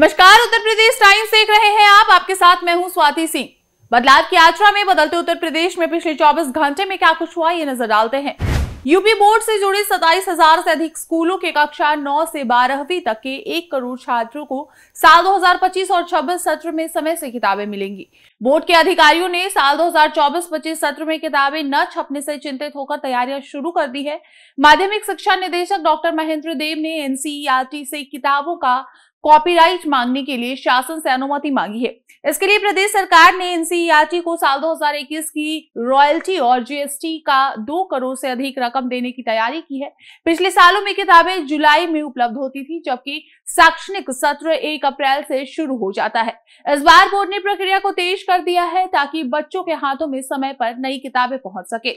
नमस्कार उत्तर प्रदेश टाइम्स देख रहे हैं आप आपके साथ मैं हूं स्वाति सिंह बदलाव की आचरा में बदलते उत्तर प्रदेश में पिछले 24 घंटे में क्या कुछ हुआ ये नजर डालते हैं यूपी बोर्ड से जुड़े सताईस हजार से अधिक स्कूलों के कक्षा 9 से 12वीं तक के एक करोड़ छात्रों को साल 2025 और 26 सत्र में समय से किताबें मिलेंगी बोर्ड के अधिकारियों ने साल 2024-25 सत्र में किताबें न छपने से चिंतित होकर तैयारियां शुरू कर दी है माध्यमिक शिक्षा निदेशक डॉक्टर महेंद्र देव ने एनसीईआरटी से किताबों का कॉपीराइट मांगने के लिए शासन से अनुमति मांगी है इसके लिए प्रदेश सरकार ने एनसीईआरटी को साल 2021 की रॉयल्टी और जीएसटी का दो करोड़ से अधिक रकम देने की तैयारी की है पिछले सालों में किताबें जुलाई में उपलब्ध होती थी जबकि शैक्षणिक सत्र एक अप्रैल से शुरू हो जाता है इस बार बोर्ड ने प्रक्रिया को तेज कर दिया है ताकि बच्चों के हाथों में समय पर नई किताबें पहुंच सके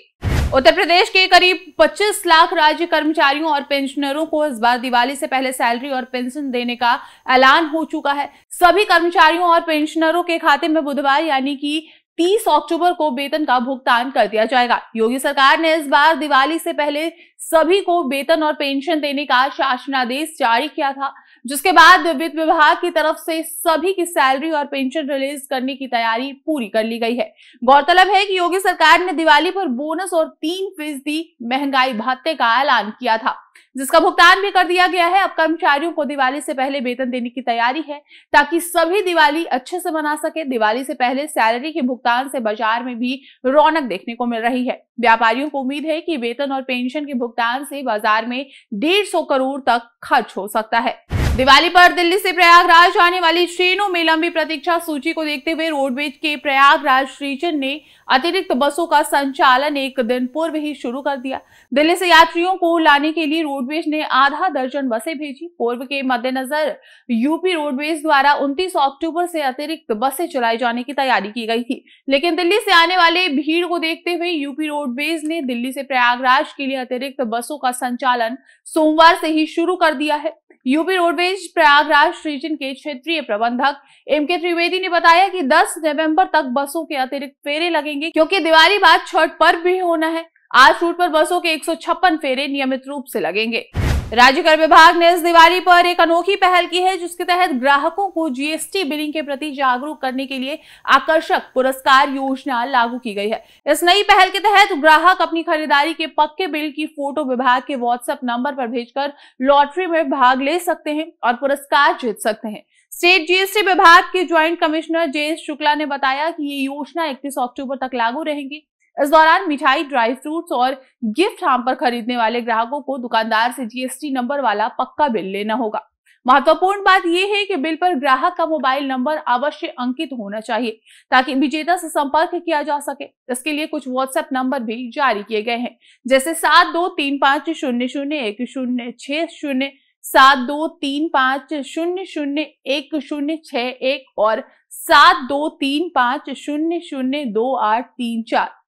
उत्तर प्रदेश के करीब 25 लाख राज्य कर्मचारियों और पेंशनरों को इस बार दिवाली से पहले सैलरी और पेंशन देने का ऐलान हो चुका है सभी कर्मचारियों और पेंशनरों के खाते में बुधवार यानी कि 30 अक्टूबर को वेतन का भुगतान कर दिया जाएगा योगी सरकार ने इस बार दिवाली से पहले सभी को वेतन और पेंशन देने का शासनादेश जारी किया था जिसके बाद वित्त विभाग की तरफ से सभी की सैलरी और पेंशन रिलीज करने की तैयारी पूरी कर ली गई है गौरतलब है कि योगी सरकार ने दिवाली पर बोनस और तीन फीसदी महंगाई भत्ते का ऐलान किया था जिसका भुगतान भी कर दिया गया है अब कर्मचारियों को दिवाली से पहले वेतन देने की तैयारी है ताकि सभी दिवाली अच्छे से मना सके दिवाली से पहले सैलरी के भुगतान से बाजार में भी रौनक देखने को मिल रही है व्यापारियों को उम्मीद है कि वेतन और पेंशन के भुगतान से बाजार में डेढ़ सौ करोड़ तक खर्च हो सकता है दिवाली पर दिल्ली से प्रयागराज आने वाली ट्रेनों में लंबी प्रतीक्षा सूची को देखते हुए रोडवेज के प्रयागराज रीजन ने अतिरिक्त बसों का संचालन एक दिन पूर्व ही शुरू कर दिया दिल्ली से यात्रियों को लाने के लिए रोडवेज ने आधा दर्जन बसें भेजी पूर्व के मद्देनजर यूपी रोडवेज द्वारा 29 अक्टूबर से अतिरिक्त बसें चलाए जाने की तैयारी की गई थी लेकिन दिल्ली से आने वाले भीड़ को देखते हुए यूपी रोडवेज ने दिल्ली से प्रयागराज के लिए अतिरिक्त बसों का संचालन सोमवार से ही शुरू कर दिया है यूपी रोडवेज प्रयागराज रीजन के क्षेत्रीय प्रबंधक एम के त्रिवेदी ने बताया कि 10 नवंबर तक बसों के अतिरिक्त फेरे लगेंगे क्योंकि दिवाली बाद छठ पर्व भी होना है आज रूट पर बसों के एक फेरे नियमित रूप से लगेंगे राज्य कर विभाग ने इस दिवाली पर एक अनोखी पहल की है जिसके तहत ग्राहकों को जीएसटी बिलिंग के प्रति जागरूक करने के लिए आकर्षक पुरस्कार योजना लागू की गई है इस नई पहल के तहत ग्राहक अपनी खरीदारी के पक्के बिल की फोटो विभाग के व्हाट्सएप नंबर पर भेजकर लॉटरी में भाग ले सकते हैं और पुरस्कार जीत सकते हैं स्टेट जीएसटी विभाग के ज्वाइंट कमिश्नर जे शुक्ला ने बताया कि ये योजना इकतीस अक्टूबर तक लागू रहेगी इस दौरान मिठाई ड्राई फ्रूट्स और गिफ्ट हम पर खरीदने वाले ग्राहकों को दुकानदार से जीएसटी नंबर वाला पक्का बिल लेना होगा महत्वपूर्ण बात यह है कि बिल पर ग्राहक का मोबाइल नंबर अवश्य अंकित होना चाहिए ताकि विजेता से संपर्क किया जा सके इसके लिए कुछ व्हाट्सएप नंबर भी जारी किए गए हैं जैसे सात दो तीन पांच शून्य शून्य एक शून्य छह शून्य सात दो तीन पांच शून्य शून्य एक शून्य छ एक और सात दो तीन पांच शून्य शून्य दो आठ तीन चार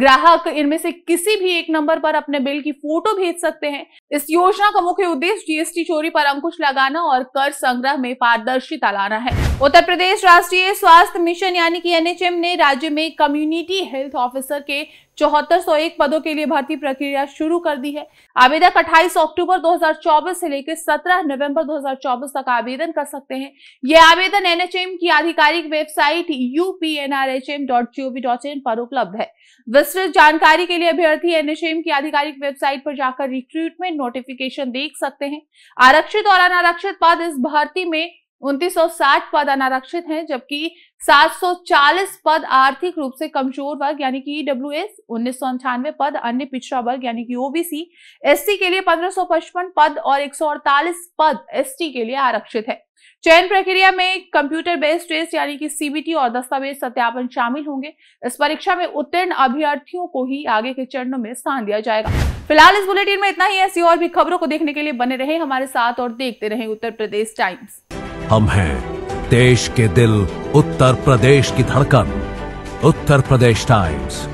ग्राहक इनमें से किसी भी एक नंबर पर अपने बिल की फोटो भेज सकते हैं इस योजना का मुख्य उद्देश्य जीएसटी चोरी पर अंकुश लगाना और कर संग्रह में पारदर्शिता लाना है उत्तर प्रदेश राष्ट्रीय स्वास्थ्य मिशन यानी कि एनएचएम ने राज्य में कम्युनिटी हेल्थ ऑफिसर के चौहत्तर सौ एक पदों के लिए भर्ती प्रक्रिया शुरू कर दी है आवेदक 28 अक्टूबर 2024 से लेकर 17 नवंबर 2024 तक आवेदन कर सकते हैं यह आवेदन एनएचएम की आधिकारिक वेबसाइट इन पर उपलब्ध है विस्तृत जानकारी के लिए अभ्यर्थी एनएचएम की आधिकारिक वेबसाइट पर जाकर रिक्रूटमेंट नोटिफिकेशन देख सकते हैं आरक्षित और अनारक्षित पद इस भर्ती में उनतीस पद अनारक्षित हैं जबकि 740 पद आर्थिक रूप से कमजोर वर्ग यानी कि डब्ल्यू e एस उन्नीस पद अन्य पिछड़ा वर्ग यानी कि ओबीसी एससी के लिए 1555 पद और 148 पद एसटी के लिए आरक्षित है चयन प्रक्रिया में कंप्यूटर बेस्ड टेस्ट यानी कि सीबीटी और दस्तावेज सत्यापन शामिल होंगे इस परीक्षा में उत्तीर्ण अभ्यर्थियों को ही आगे के चरणों में स्थान दिया जाएगा फिलहाल इस बुलेटिन में इतना ही ऐसी और भी खबरों को देखने के लिए बने रहे हमारे साथ और देखते रहे उत्तर प्रदेश टाइम्स हम हैं देश के दिल उत्तर प्रदेश की धड़कन उत्तर प्रदेश टाइम्स